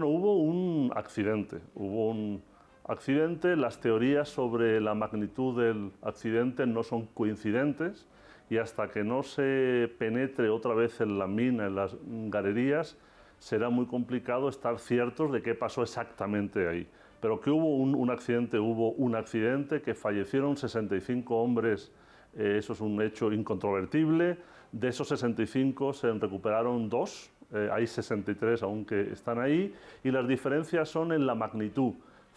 Bueno, hubo un accidente, hubo un accidente, las teorías sobre la magnitud del accidente no son coincidentes y hasta que no se penetre otra vez en la mina, en las galerías, será muy complicado estar ciertos de qué pasó exactamente ahí. Pero que hubo un, accidente, hubo un accidente, que fallecieron 65 hombres, eh, eso es un hecho incontrovertible, de esos 65 se recuperaron dos, eh, hay 63 aún que están ahí, y las diferencias son en la magnitud.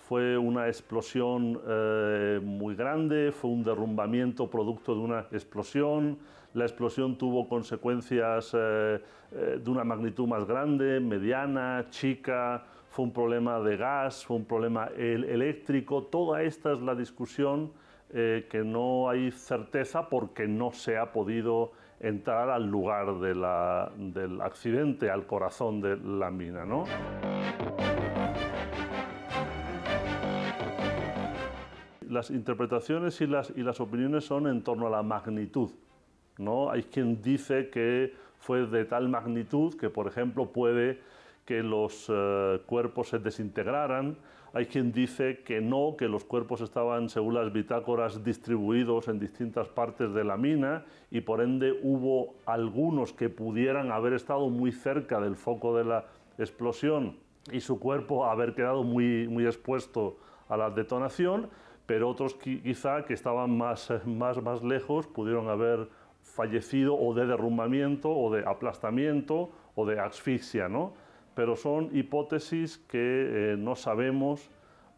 Fue una explosión eh, muy grande, fue un derrumbamiento producto de una explosión, la explosión tuvo consecuencias eh, de una magnitud más grande, mediana, chica, fue un problema de gas, fue un problema eléctrico, toda esta es la discusión que no hay certeza porque no se ha podido entrar al lugar del accidente, al corazón de la mina. ¿no? Las interpretaciones y las, opiniones son en torno a la magnitud. ¿no? Hay quien dice que fue de tal magnitud que, por ejemplo, puede que los eh, cuerpos se desintegraran hay quien dice que no, que los cuerpos estaban, según las bitácoras, distribuidos en distintas partes de la mina y por ende hubo algunos que pudieran haber estado muy cerca del foco de la explosión y su cuerpo haber quedado muy, muy expuesto a la detonación, pero otros quizá que estaban más, más, más lejos pudieron haber fallecido o de derrumbamiento o de aplastamiento o de asfixia, ¿no? pero son hipótesis que eh, no sabemos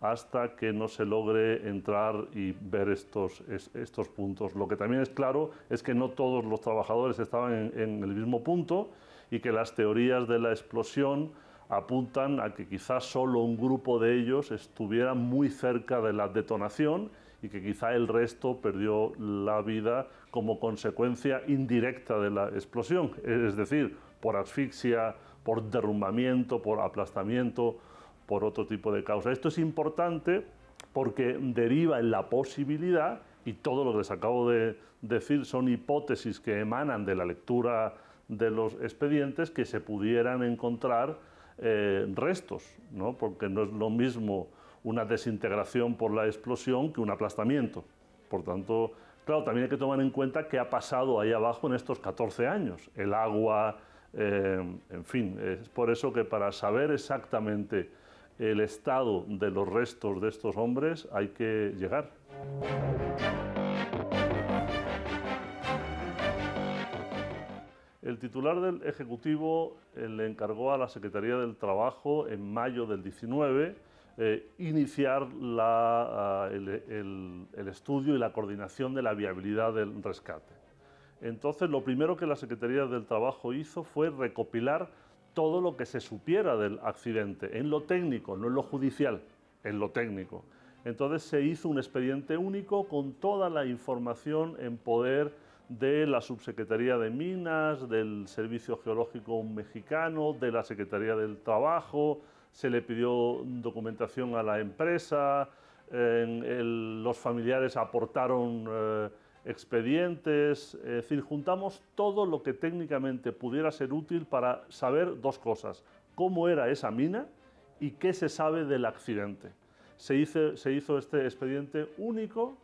hasta que no se logre entrar y ver estos, puntos. Lo que también es claro es que no todos los trabajadores estaban en, el mismo punto y que las teorías de la explosión apuntan a que quizás solo un grupo de ellos estuviera muy cerca de la detonación y que quizá el resto perdió la vida como consecuencia indirecta de la explosión, es decir, por asfixia por derrumbamiento, por aplastamiento, por otro tipo de causa. Esto es importante porque deriva en la posibilidad, y todo lo que les acabo de decir son hipótesis que emanan de la lectura de los expedientes, que se pudieran encontrar eh, restos, ¿no? porque no es lo mismo una desintegración por la explosión que un aplastamiento. Por tanto, claro, también hay que tomar en cuenta qué ha pasado ahí abajo en estos 14 años. El agua, eh, en fin, es por eso que para saber exactamente el estado de los restos de estos hombres hay que llegar. El titular del Ejecutivo eh, le encargó a la Secretaría del Trabajo en mayo del 19 eh, iniciar ah, el estudio y la coordinación de la viabilidad del rescate. Entonces, lo primero que la Secretaría del Trabajo hizo fue recopilar todo lo que se supiera del accidente, en lo técnico, no en lo judicial, en lo técnico. Entonces se hizo un expediente único con toda la información en poder de la Subsecretaría de Minas, del Servicio Geológico Mexicano, de la Secretaría del Trabajo, se le pidió documentación a la empresa, los familiares aportaron... Eh, expedientes, es juntamos todo lo que técnicamente pudiera ser útil para saber dos cosas, cómo era esa mina y qué se sabe del accidente. Se hizo, este expediente único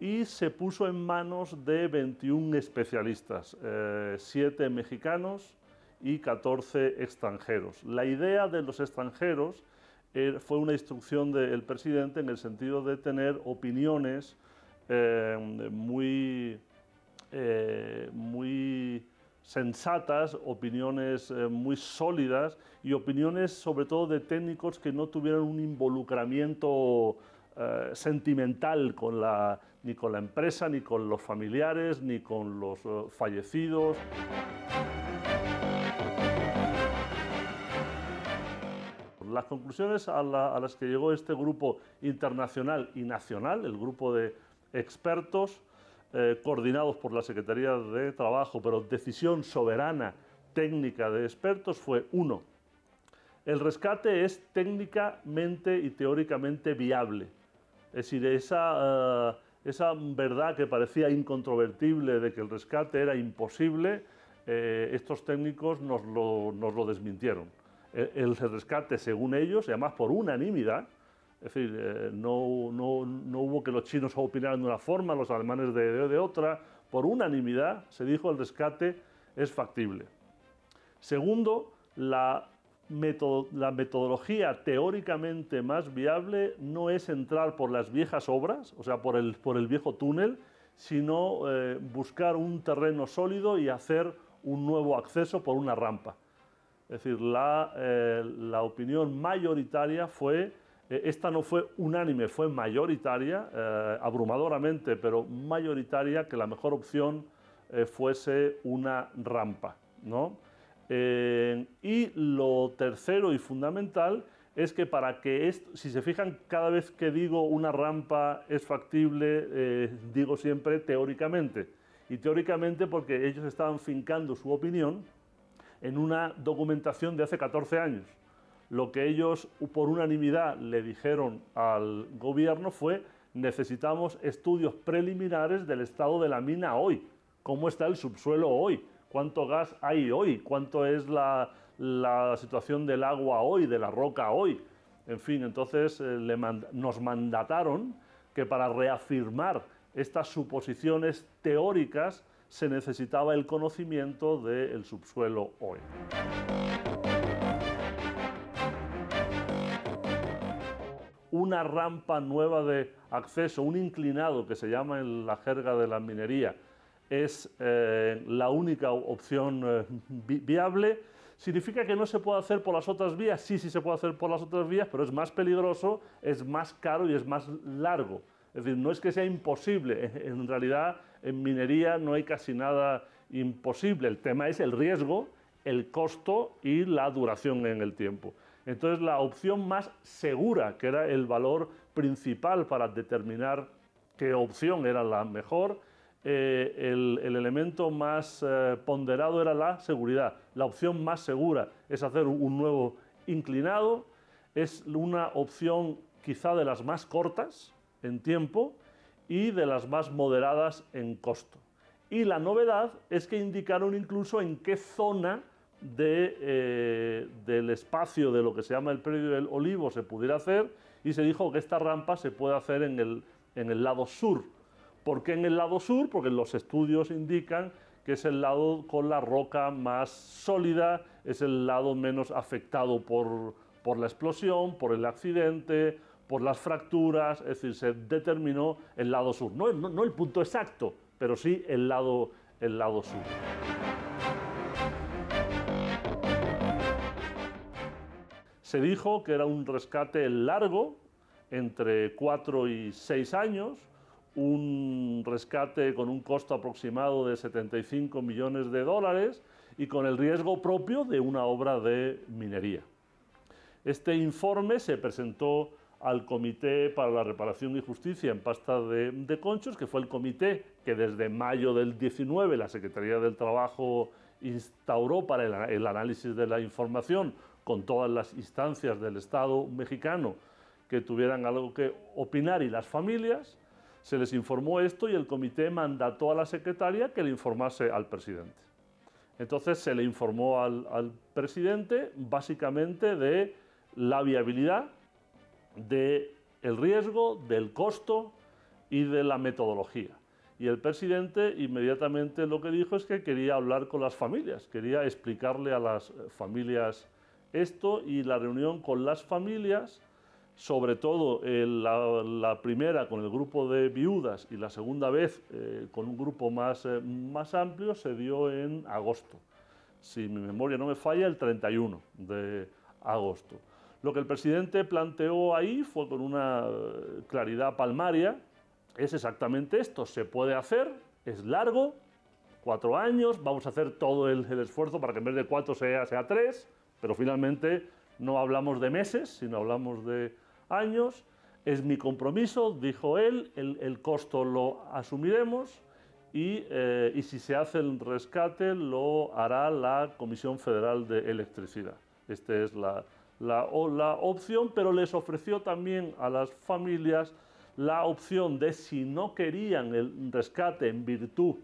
y se puso en manos de 21 especialistas, eh, 7 mexicanos y 14 extranjeros. La idea de los extranjeros eh, fue una instrucción del presidente en el sentido de tener opiniones, eh, eh, muy, eh, muy sensatas, opiniones muy sólidas y opiniones sobre todo de técnicos que no tuvieron un involucramiento sentimental con la, ni con la empresa, ni con los familiares, ni con los fallecidos. Las conclusiones a las que llegó este grupo internacional y nacional, el grupo de expertos eh, coordinados por la Secretaría de Trabajo, pero decisión soberana técnica de expertos fue uno. El rescate es técnicamente y teóricamente viable. Es decir, esa, eh, esa verdad que parecía incontrovertible de que el rescate era imposible, eh, estos técnicos nos lo, nos lo desmintieron. El, el, rescate, según ellos, y además por unanimidad, es decir, eh, no, hubo que los chinos opinaran de una forma, los alemanes de, otra. Por unanimidad se dijo el rescate es factible. Segundo, la, la metodología teóricamente más viable no es entrar por las viejas obras, o sea, por el, por el viejo túnel, sino eh, buscar un terreno sólido y hacer un nuevo acceso por una rampa. Es decir, la, eh, la opinión mayoritaria fue eh, esta no fue unánime, fue mayoritaria, eh, abrumadoramente, pero mayoritaria, que la mejor opción eh, fuese una rampa. ¿no? y lo tercero y fundamental es que para que esto, si se fijan, cada vez que digo una rampa es factible, digo siempre teóricamente. Y teóricamente porque ellos estaban fincando su opinión en una documentación de hace 14 años lo que ellos por unanimidad le dijeron al gobierno fue necesitamos estudios preliminares del estado de la mina hoy, cómo está el subsuelo hoy, cuánto gas hay hoy, cuánto es la, situación del agua hoy, de la roca hoy. En fin, entonces eh, nos mandataron que para reafirmar estas suposiciones teóricas se necesitaba el conocimiento del subsuelo hoy. una rampa nueva de acceso, un inclinado que se llama en la jerga de la minería, es eh, la única opción eh, viable. ¿Significa que no se puede hacer por las otras vías? Sí, sí se puede hacer por las otras vías, pero es más peligroso, es más caro y es más largo. Es decir, no es que sea imposible, en realidad en minería no hay casi nada imposible. El tema es el riesgo, el costo y la duración en el tiempo. Entonces la opción más segura, que era el valor principal para determinar qué opción era la mejor, eh, el, elemento más eh, ponderado era la seguridad. La opción más segura es hacer un nuevo inclinado, es una opción quizá de las más cortas en tiempo y de las más moderadas en costo. Y la novedad es que indicaron incluso en qué zona eh, del espacio de lo que se llama el predio del olivo se pudiera hacer y se dijo que esta rampa se puede hacer en el, lado sur. ¿Por qué en el lado sur? Porque los estudios indican que es el lado con la roca más sólida, es el lado menos afectado por, la explosión, por el accidente, por las fracturas, es decir, se determinó el lado sur. No, no el punto exacto, pero sí el lado, el lado sur. Se dijo que era un rescate largo, entre 4 y 6 años, un rescate con un costo aproximado de 75 millones de dólares y con el riesgo propio de una obra de minería. Este informe se presentó al Comité para la Reparación y Justicia en pasta de, conchos, que fue el comité que desde mayo del 19 la Secretaría del Trabajo instauró para el análisis de la información con todas las instancias del Estado mexicano que tuvieran algo que opinar y las familias, se les informó esto y el comité mandató a la secretaria que le informase al presidente. Entonces se le informó al, presidente básicamente de la viabilidad, del el riesgo, del costo y de la metodología. Y el presidente inmediatamente lo que dijo es que quería hablar con las familias, quería explicarle a las familias esto y la reunión con las familias, sobre todo eh, la, primera con el grupo de viudas y la segunda vez eh, con un grupo eh, más, amplio, se dio en agosto. Si mi memoria no me falla, el 31 de agosto. Lo que el presidente planteó ahí fue con una claridad palmaria, es exactamente esto, se puede hacer, es largo, cuatro años, vamos a hacer todo el, esfuerzo para que en vez de cuatro sea, sea tres, pero finalmente no hablamos de meses, sino hablamos de años. Es mi compromiso, dijo él, el, costo lo asumiremos eh, y, si se hace el rescate lo hará la Comisión Federal de Electricidad. Esta es la, la, opción, pero les ofreció también a las familias la opción de si no querían el rescate en virtud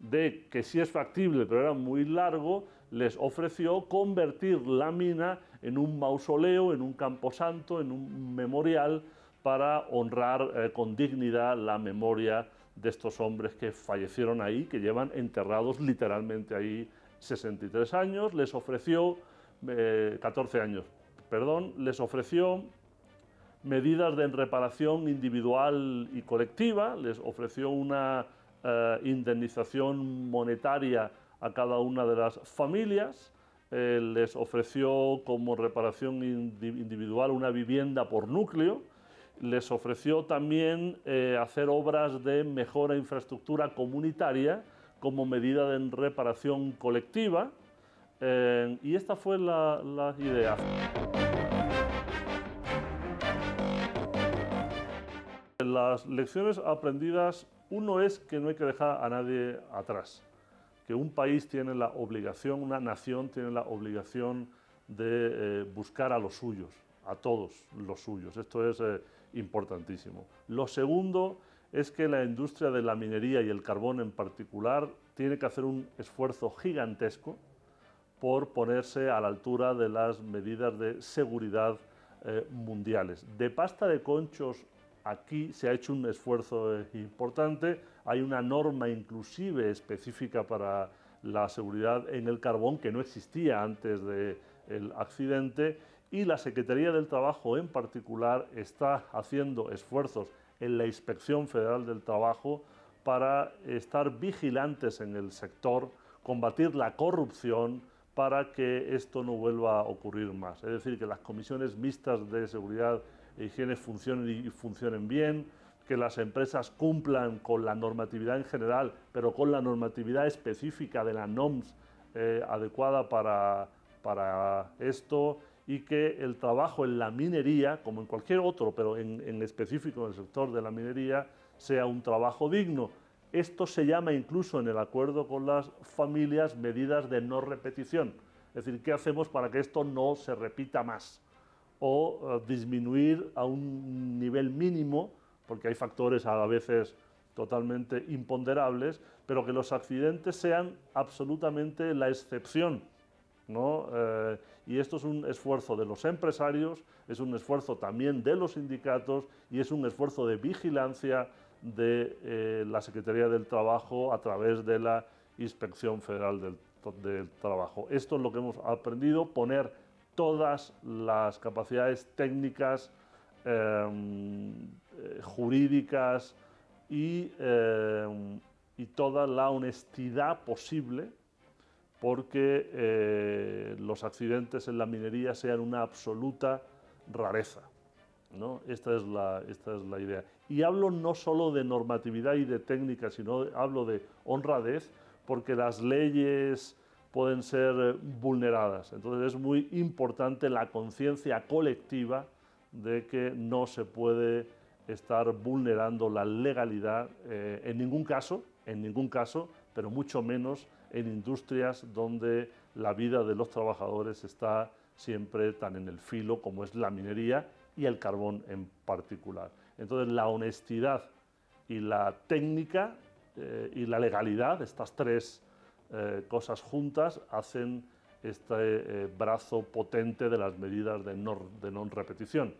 de que sí es factible, pero era muy largo, les ofreció convertir la mina en un mausoleo, en un camposanto, en un memorial para honrar eh, con dignidad la memoria de estos hombres que fallecieron ahí, que llevan enterrados literalmente ahí 63 años, les ofreció, 14 eh, años, perdón, les ofreció medidas de reparación individual y colectiva, les ofreció una eh, indemnización monetaria a cada una de las familias, eh, les ofreció como reparación individual una vivienda por núcleo, les ofreció también eh, hacer obras de mejora de infraestructura comunitaria como medida de reparación colectiva, eh, y esta fue la, la idea. Las lecciones aprendidas, uno es que no hay que dejar a nadie atrás que un país tiene la obligación, una nación tiene la obligación de eh, buscar a los suyos, a todos los suyos. Esto es eh, importantísimo. Lo segundo es que la industria de la minería y el carbón en particular tiene que hacer un esfuerzo gigantesco por ponerse a la altura de las medidas de seguridad eh, mundiales. De pasta de conchos Aquí se ha hecho un esfuerzo importante, hay una norma inclusive específica para la seguridad en el carbón que no existía antes del accidente y la Secretaría del Trabajo en particular está haciendo esfuerzos en la Inspección Federal del Trabajo para estar vigilantes en el sector, combatir la corrupción, para que esto no vuelva a ocurrir más. Es decir, que las comisiones mixtas de seguridad e higiene funcionen y funcionen bien, que las empresas cumplan con la normatividad en general, pero con la normatividad específica de la NOMS eh, adecuada para, esto y que el trabajo en la minería, como en cualquier otro, pero en específico en el sector de la minería, sea un trabajo digno esto se llama incluso en el acuerdo con las familias medidas de no repetición. Es decir, ¿qué hacemos para que esto no se repita más? O eh, disminuir a un nivel mínimo, porque hay factores a veces totalmente imponderables, pero que los accidentes sean absolutamente la excepción. Eh, y esto es un esfuerzo de los empresarios, es un esfuerzo también de los sindicatos y es un esfuerzo de vigilancia de eh, la Secretaría del Trabajo a través de la Inspección Federal del, Trabajo. Esto es lo que hemos aprendido, poner todas las capacidades técnicas, em, eh, jurídicas em, y, toda la honestidad posible porque eh, los accidentes en la minería sean una absoluta rareza. Esta, es la, idea. Y hablo no solo de normatividad y de técnica, sino hablo de honradez, porque las leyes pueden ser vulneradas. Entonces es muy importante la conciencia colectiva de que no se puede estar vulnerando la legalidad eh, en ningún caso, en ningún caso, pero mucho menos en industrias donde la vida de los trabajadores está siempre tan en el filo como es la minería y el carbón en particular. Entonces la honestidad y la técnica eh, y la legalidad, estas tres eh, cosas juntas, hacen este eh, brazo potente de las medidas de de no repetición.